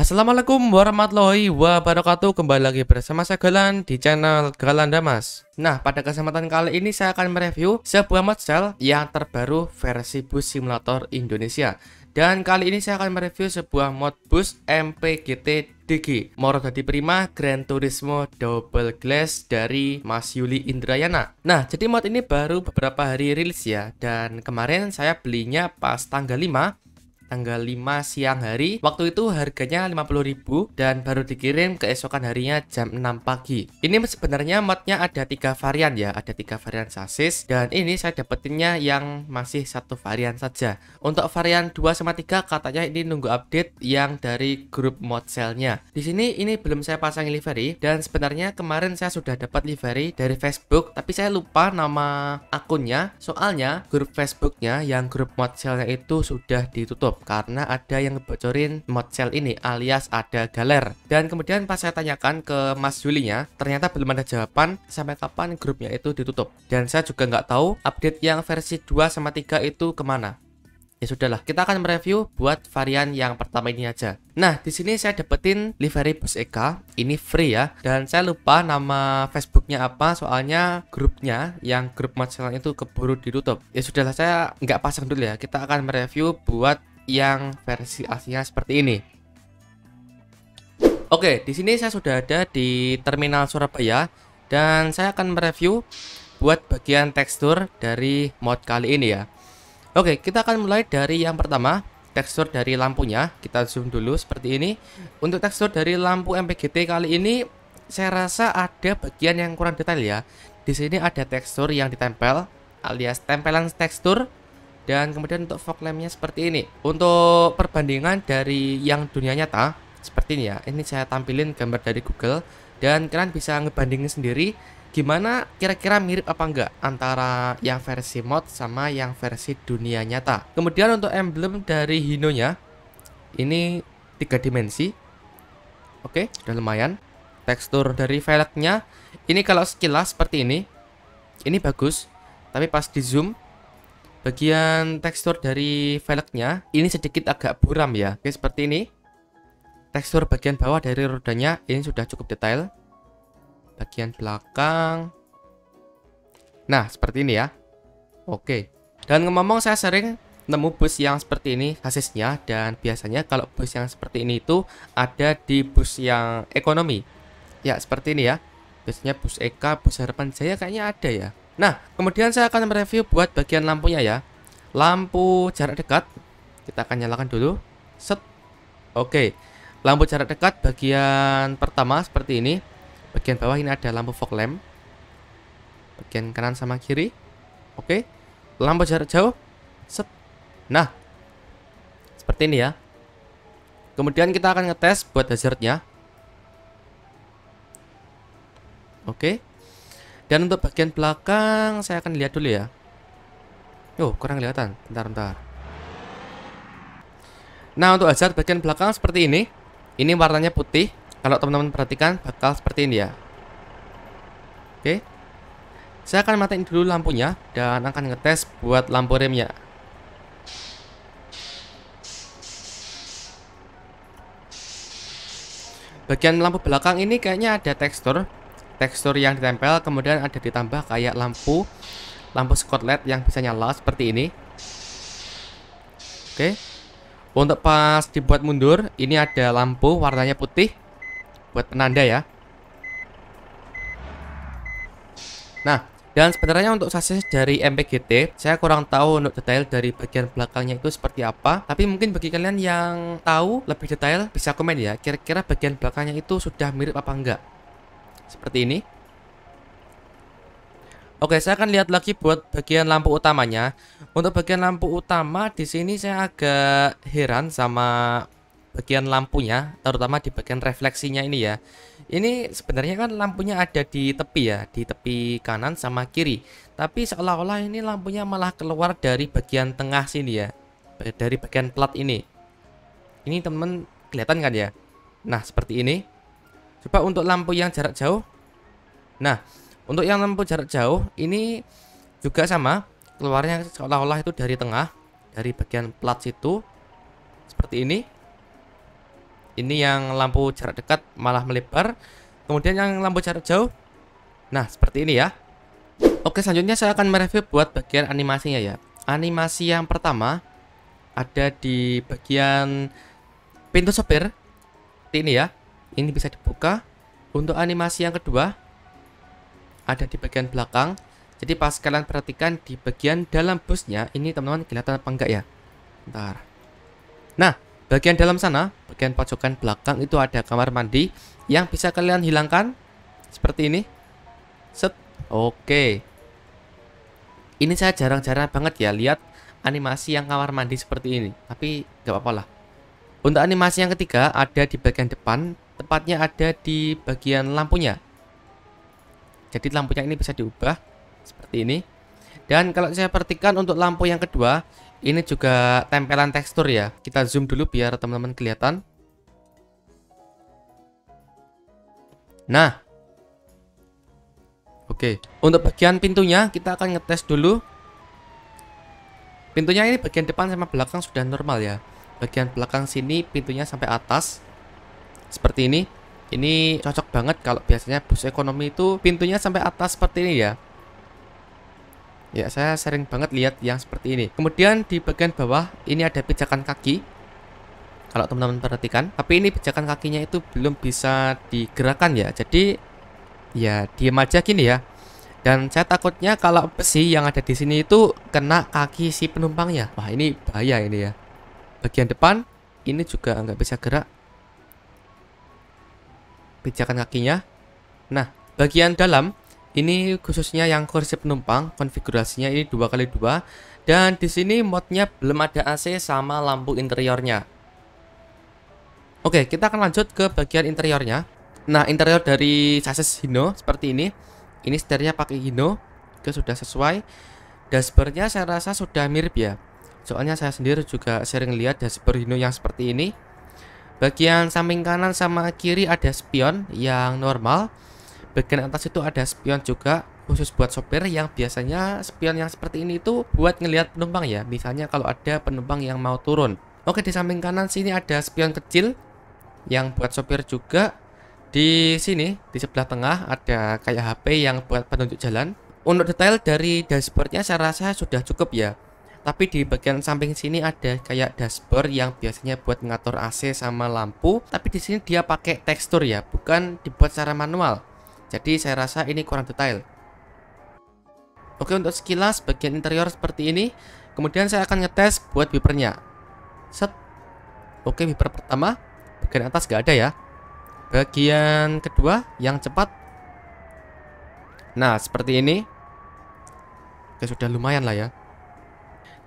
Assalamualaikum warahmatullahi wabarakatuh Kembali lagi bersama saya Galan di channel Galan Damas Nah pada kesempatan kali ini saya akan mereview sebuah mod cell yang terbaru versi bus simulator Indonesia Dan kali ini saya akan mereview sebuah mod bus MPGT DG Morodati Prima Grand Turismo Double Glass dari Mas Yuli Indrayana Nah jadi mod ini baru beberapa hari rilis ya Dan kemarin saya belinya pas tanggal 5 tanggal 5 siang hari. Waktu itu harganya 50.000 dan baru dikirim keesokan harinya jam 6 pagi. Ini sebenarnya modnya ada tiga varian ya, ada tiga varian sasis dan ini saya dapetinnya yang masih satu varian saja. Untuk varian 2 sama 3 katanya ini nunggu update yang dari grup mod selnya. Di sini ini belum saya pasang livery dan sebenarnya kemarin saya sudah dapat livery dari Facebook tapi saya lupa nama akunnya soalnya grup Facebooknya yang grup mod selnya itu sudah ditutup karena ada yang ngebocorin mod cell ini alias ada galer. Dan kemudian pas saya tanyakan ke Mas Julinya, ternyata belum ada jawaban sampai kapan grupnya itu ditutup. Dan saya juga nggak tahu update yang versi 2 sama 3 itu kemana ya sudahlah kita akan mereview buat varian yang pertama ini aja nah di sini saya dapetin livery bus Eka ini free ya dan saya lupa nama Facebooknya apa soalnya grupnya yang grup Marcelan itu keburu ditutup ya sudahlah saya nggak pasang dulu ya kita akan mereview buat yang versi aslinya seperti ini. Oke, di sini saya sudah ada di Terminal Surabaya dan saya akan mereview buat bagian tekstur dari mod kali ini ya. Oke, kita akan mulai dari yang pertama, tekstur dari lampunya. Kita zoom dulu seperti ini. Untuk tekstur dari lampu MPGT kali ini saya rasa ada bagian yang kurang detail ya. Di sini ada tekstur yang ditempel alias tempelan tekstur dan kemudian untuk fog lampnya seperti ini untuk perbandingan dari yang dunia nyata seperti ini ya ini saya tampilin gambar dari Google dan kalian bisa ngebandingin sendiri gimana kira-kira mirip apa enggak antara yang versi mod sama yang versi dunia nyata kemudian untuk emblem dari Hino-nya ini tiga dimensi oke sudah lumayan tekstur dari velgnya ini kalau sekilas seperti ini ini bagus tapi pas di zoom bagian tekstur dari velgnya ini sedikit agak buram ya oke seperti ini tekstur bagian bawah dari rodanya ini sudah cukup detail bagian belakang nah seperti ini ya oke dan ngomong saya sering nemu bus yang seperti ini sasisnya dan biasanya kalau bus yang seperti ini itu ada di bus yang ekonomi ya seperti ini ya biasanya bus EK bus harapan saya kayaknya ada ya Nah, kemudian saya akan mereview buat bagian lampunya ya. Lampu jarak dekat, kita akan nyalakan dulu. Set. Oke. Lampu jarak dekat bagian pertama seperti ini. Bagian bawah ini ada lampu fog lamp. Bagian kanan sama kiri. Oke. Lampu jarak jauh. Set. Nah. Seperti ini ya. Kemudian kita akan ngetes buat hazardnya. Oke. Dan untuk bagian belakang saya akan lihat dulu ya. Oh, kurang kelihatan. Bentar, bentar. Nah, untuk hazard bagian belakang seperti ini. Ini warnanya putih. Kalau teman-teman perhatikan bakal seperti ini ya. Oke. Saya akan matiin dulu lampunya dan akan ngetes buat lampu remnya. Bagian lampu belakang ini kayaknya ada tekstur tekstur yang ditempel kemudian ada ditambah kayak lampu lampu skotlet yang bisa nyala seperti ini oke untuk pas dibuat mundur ini ada lampu warnanya putih buat penanda ya nah dan sebenarnya untuk sasis dari MPGT, saya kurang tahu untuk detail dari bagian belakangnya itu seperti apa. Tapi mungkin bagi kalian yang tahu lebih detail bisa komen ya, kira-kira bagian belakangnya itu sudah mirip apa enggak. Seperti ini. Oke, saya akan lihat lagi buat bagian lampu utamanya. Untuk bagian lampu utama di sini saya agak heran sama bagian lampunya, terutama di bagian refleksinya ini ya. Ini sebenarnya kan lampunya ada di tepi ya, di tepi kanan sama kiri. Tapi seolah-olah ini lampunya malah keluar dari bagian tengah sini ya. Dari bagian plat ini. Ini temen, kelihatan kan ya? Nah, seperti ini. Coba untuk lampu yang jarak jauh. Nah, untuk yang lampu jarak jauh ini juga sama, keluarnya seolah-olah itu dari tengah, dari bagian plat situ seperti ini. Ini yang lampu jarak dekat malah melebar. Kemudian yang lampu jarak jauh. Nah, seperti ini ya. Oke, selanjutnya saya akan mereview buat bagian animasinya ya. Animasi yang pertama ada di bagian pintu sopir. Seperti ini ya ini bisa dibuka. Untuk animasi yang kedua, ada di bagian belakang. Jadi pas kalian perhatikan di bagian dalam busnya, ini teman-teman kelihatan apa enggak ya? Ntar. Nah, bagian dalam sana, bagian pojokan belakang itu ada kamar mandi yang bisa kalian hilangkan. Seperti ini. Set. Oke. Ini saya jarang-jarang banget ya lihat animasi yang kamar mandi seperti ini. Tapi nggak apa-apa lah. Untuk animasi yang ketiga ada di bagian depan tepatnya ada di bagian lampunya jadi lampunya ini bisa diubah seperti ini dan kalau saya perhatikan untuk lampu yang kedua ini juga tempelan tekstur ya kita zoom dulu biar teman-teman kelihatan nah oke untuk bagian pintunya kita akan ngetes dulu pintunya ini bagian depan sama belakang sudah normal ya bagian belakang sini pintunya sampai atas seperti ini. Ini cocok banget kalau biasanya bus ekonomi itu pintunya sampai atas seperti ini ya. Ya, saya sering banget lihat yang seperti ini. Kemudian di bagian bawah ini ada pijakan kaki. Kalau teman-teman perhatikan, tapi ini pijakan kakinya itu belum bisa digerakkan ya. Jadi ya diam aja gini ya. Dan saya takutnya kalau besi yang ada di sini itu kena kaki si penumpangnya. Wah, ini bahaya ini ya. Bagian depan ini juga nggak bisa gerak pijakan kakinya. Nah, bagian dalam ini khususnya yang kursi penumpang konfigurasinya ini dua kali dua dan di sini modnya belum ada AC sama lampu interiornya. Oke, kita akan lanjut ke bagian interiornya. Nah, interior dari sasis Hino seperti ini. Ini setirnya pakai Hino, itu sudah sesuai. Dashboardnya saya rasa sudah mirip ya. Soalnya saya sendiri juga sering lihat dashboard Hino yang seperti ini. Bagian samping kanan sama kiri ada spion yang normal. Bagian atas itu ada spion juga khusus buat sopir yang biasanya spion yang seperti ini itu buat ngelihat penumpang ya. Misalnya kalau ada penumpang yang mau turun. Oke, di samping kanan sini ada spion kecil yang buat sopir juga. Di sini, di sebelah tengah ada kayak HP yang buat penunjuk jalan. Untuk detail dari dashboardnya saya rasa sudah cukup ya tapi di bagian samping sini ada kayak dashboard yang biasanya buat ngatur AC sama lampu tapi di sini dia pakai tekstur ya bukan dibuat secara manual jadi saya rasa ini kurang detail Oke untuk sekilas bagian interior seperti ini kemudian saya akan ngetes buat wipernya set Oke wiper pertama bagian atas gak ada ya bagian kedua yang cepat nah seperti ini Oke sudah lumayan lah ya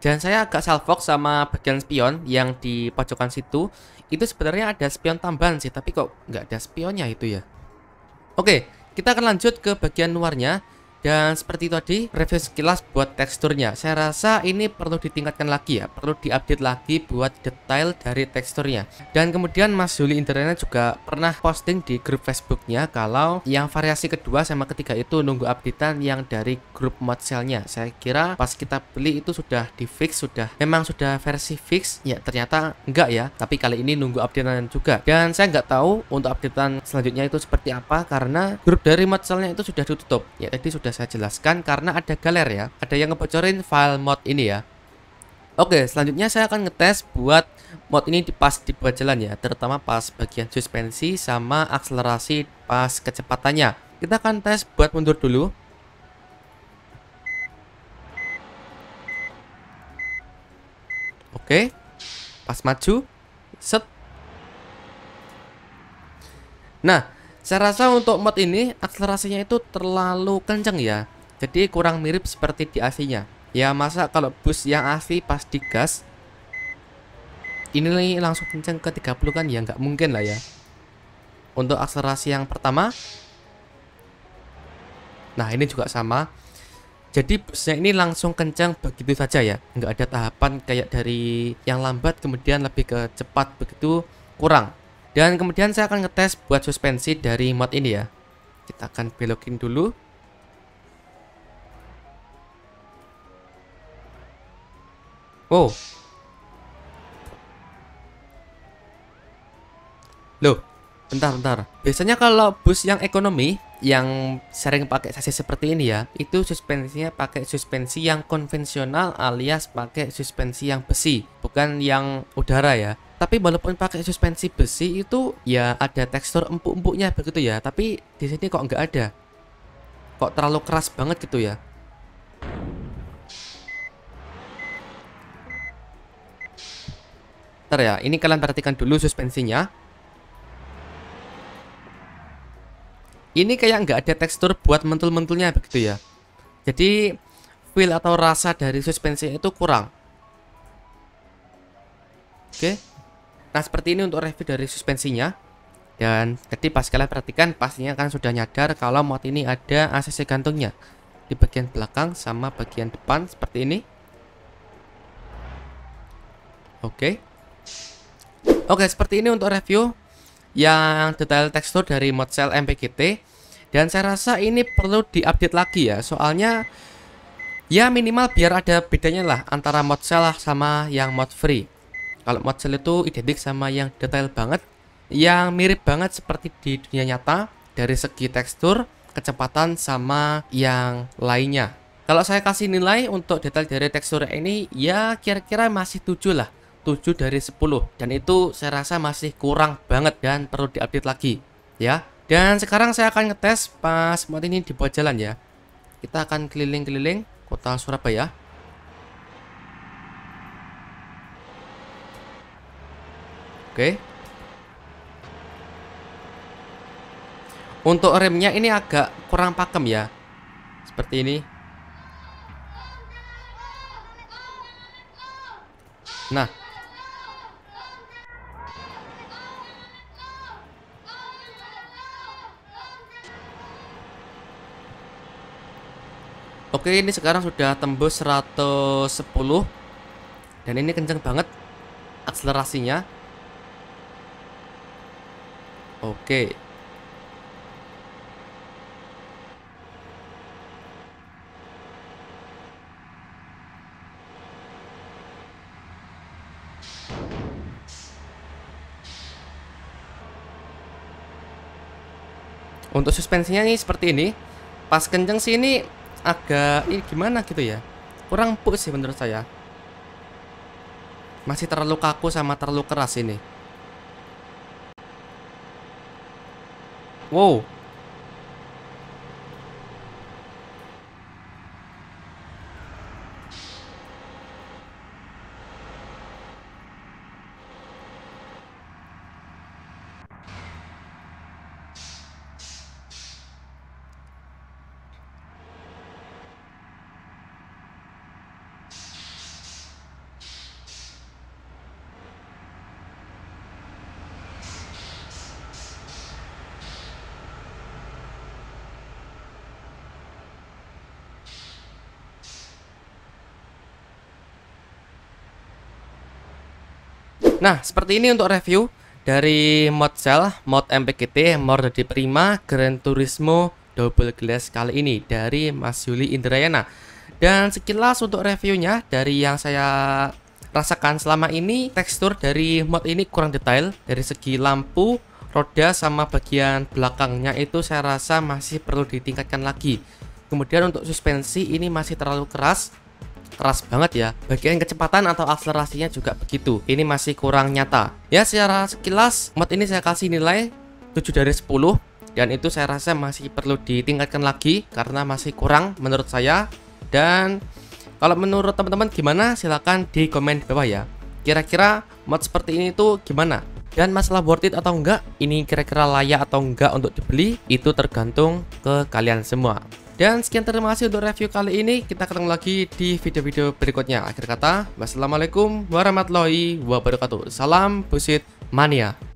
dan saya agak salvox sama bagian spion yang di pojokan situ. Itu sebenarnya ada spion tambahan sih, tapi kok nggak ada spionnya itu ya. Oke, kita akan lanjut ke bagian luarnya. Dan seperti tadi review sekilas buat teksturnya Saya rasa ini perlu ditingkatkan lagi ya Perlu diupdate lagi buat detail dari teksturnya Dan kemudian Mas Juli internetnya juga pernah posting di grup Facebooknya Kalau yang variasi kedua sama ketiga itu nunggu updatean yang dari grup mod Saya kira pas kita beli itu sudah di fix Sudah memang sudah versi fix Ya ternyata enggak ya Tapi kali ini nunggu updatean juga Dan saya nggak tahu untuk updatean selanjutnya itu seperti apa Karena grup dari mod itu sudah ditutup Ya tadi sudah sudah saya jelaskan karena ada galer ya. Ada yang ngebocorin file mod ini ya. Oke, selanjutnya saya akan ngetes buat mod ini pas dibuat jalan ya, terutama pas bagian suspensi sama akselerasi pas kecepatannya. Kita akan tes buat mundur dulu. Oke. Pas maju, set. Nah, saya rasa untuk mod ini akselerasinya itu terlalu kenceng ya. Jadi kurang mirip seperti di AC-nya. Ya masa kalau bus yang asli pas digas ini langsung kenceng ke 30 kan ya nggak mungkin lah ya. Untuk akselerasi yang pertama Nah ini juga sama Jadi busnya ini langsung kenceng begitu saja ya Nggak ada tahapan kayak dari yang lambat kemudian lebih ke cepat begitu kurang dan kemudian saya akan ngetes buat suspensi dari mod ini ya. Kita akan belokin dulu. Oh, Loh, bentar bentar. Biasanya kalau bus yang ekonomi yang sering pakai sasis seperti ini ya, itu suspensinya pakai suspensi yang konvensional alias pakai suspensi yang besi, bukan yang udara ya tapi walaupun pakai suspensi besi itu ya ada tekstur empuk-empuknya begitu ya tapi di sini kok nggak ada kok terlalu keras banget gitu ya Ntar ya ini kalian perhatikan dulu suspensinya ini kayak nggak ada tekstur buat mentul-mentulnya begitu ya jadi feel atau rasa dari suspensi itu kurang oke okay. Nah seperti ini untuk review dari suspensinya dan jadi pas kalian perhatikan pastinya kan sudah nyadar kalau mod ini ada ACC gantungnya di bagian belakang sama bagian depan seperti ini. Oke. Okay. Oke, okay, seperti ini untuk review yang detail tekstur dari mod cell MPGT dan saya rasa ini perlu diupdate lagi ya. Soalnya ya minimal biar ada bedanya lah antara mod cell sama yang mod free. Kalau model itu identik sama yang detail banget, yang mirip banget seperti di dunia nyata dari segi tekstur, kecepatan sama yang lainnya. Kalau saya kasih nilai untuk detail dari tekstur ini ya kira-kira masih 7 lah. 7 dari 10 dan itu saya rasa masih kurang banget dan perlu diupdate lagi ya. Dan sekarang saya akan ngetes pas mod ini dibuat jalan ya. Kita akan keliling-keliling kota Surabaya. Oke. Untuk remnya ini agak kurang pakem ya. Seperti ini. Nah. Oke, ini sekarang sudah tembus 110 dan ini kenceng banget akselerasinya. Oke. Untuk suspensinya ini seperti ini. Pas kenceng sih ini agak ini gimana gitu ya. Kurang push sih menurut saya. Masih terlalu kaku sama terlalu keras ini. Whoa. Nah, seperti ini untuk review dari mod Cell, mod MPGT, Mordedi Prima, Grand Turismo Double Glass kali ini dari Mas Yuli Indrayana. Dan sekilas untuk reviewnya dari yang saya rasakan selama ini, tekstur dari mod ini kurang detail dari segi lampu, roda sama bagian belakangnya itu saya rasa masih perlu ditingkatkan lagi. Kemudian untuk suspensi ini masih terlalu keras keras banget ya. Bagian kecepatan atau akselerasinya juga begitu. Ini masih kurang nyata. Ya secara sekilas mod ini saya kasih nilai 7 dari 10 dan itu saya rasa masih perlu ditingkatkan lagi karena masih kurang menurut saya dan kalau menurut teman-teman gimana silahkan di komen di bawah ya kira-kira mod seperti ini tuh gimana dan masalah worth it atau enggak ini kira-kira layak atau enggak untuk dibeli itu tergantung ke kalian semua dan sekian terima kasih untuk review kali ini. Kita ketemu lagi di video-video berikutnya. Akhir kata, wassalamualaikum warahmatullahi wabarakatuh. Salam pusit Mania.